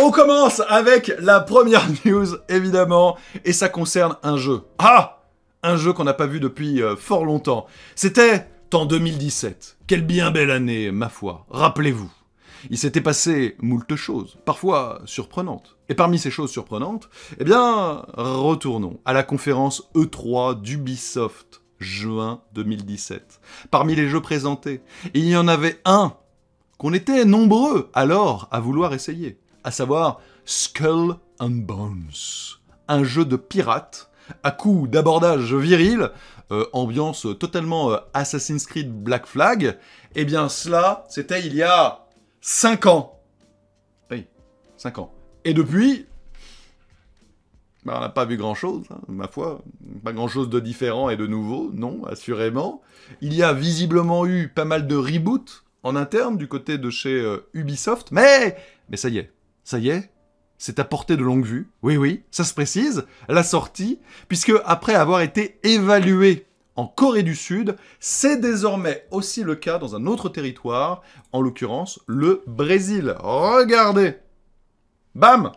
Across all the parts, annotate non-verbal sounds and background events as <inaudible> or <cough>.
On commence avec la première <laughs> news, évidemment, et ça concerne un jeu. Ah Un jeu qu'on n'a pas vu depuis euh, fort longtemps. C'était en 2017. Quelle bien belle année, ma foi. Rappelez-vous. Il s'était passé moult choses, parfois surprenantes. Et parmi ces choses surprenantes, eh bien, retournons à la conférence E3 d'Ubisoft, juin 2017. Parmi les jeux présentés, il y en avait un qu'on était nombreux alors à vouloir essayer à savoir Skull and Bones, un jeu de pirates à coup d'abordage viril, euh, ambiance totalement euh, Assassin's Creed Black Flag, Et eh bien cela, c'était il y a 5 ans. Oui, 5 ans. Et depuis, bah, on n'a pas vu grand-chose, hein, ma foi. Pas grand-chose de différent et de nouveau, non, assurément. Il y a visiblement eu pas mal de reboots en interne du côté de chez euh, Ubisoft, mais, mais ça y est, ça y est, c'est à portée de longue vue. Oui, oui, ça se précise, la sortie, puisque après avoir été évalué en Corée du Sud, c'est désormais aussi le cas dans un autre territoire, en l'occurrence le Brésil. Regardez Bam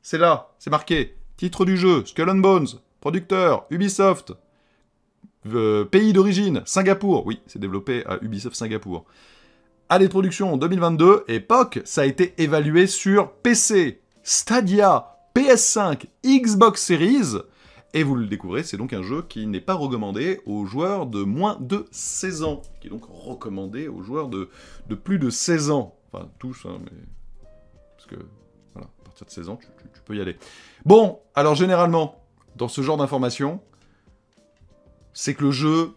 C'est là, c'est marqué. Titre du jeu, Skull and Bones, producteur, Ubisoft. Euh, pays d'origine, Singapour. Oui, c'est développé à Ubisoft Singapour. Année de production 2022, époque, ça a été évalué sur PC, Stadia, PS5, Xbox Series, et vous le découvrez, c'est donc un jeu qui n'est pas recommandé aux joueurs de moins de 16 ans, qui est donc recommandé aux joueurs de, plus de 16 ans. Enfin, tous, hein, mais... Parce que, voilà, à partir de 16 ans, tu, tu peux y aller. Bon, alors généralement, dans ce genre d'informations, c'est que le jeu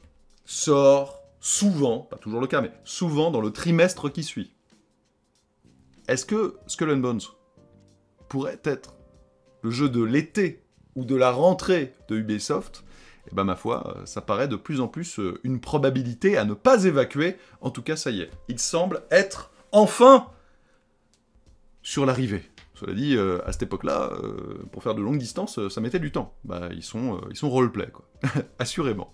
sort souvent, pas toujours le cas, mais souvent dans le trimestre qui suit. Est-ce que Skull and Bones pourrait être le jeu de l'été ou de la rentrée de Ubisoft Eh bien, ma foi, euh, ça paraît de plus en plus euh, une probabilité à ne pas évacuer. En tout cas, ça y est, il semble être enfin sur l'arrivée. Cela dit, euh, à cette époque-là, pour faire de longues distances, ça mettait du temps. Bah, ils sont, ils sont roleplay, quoi. <laughs> Assurément.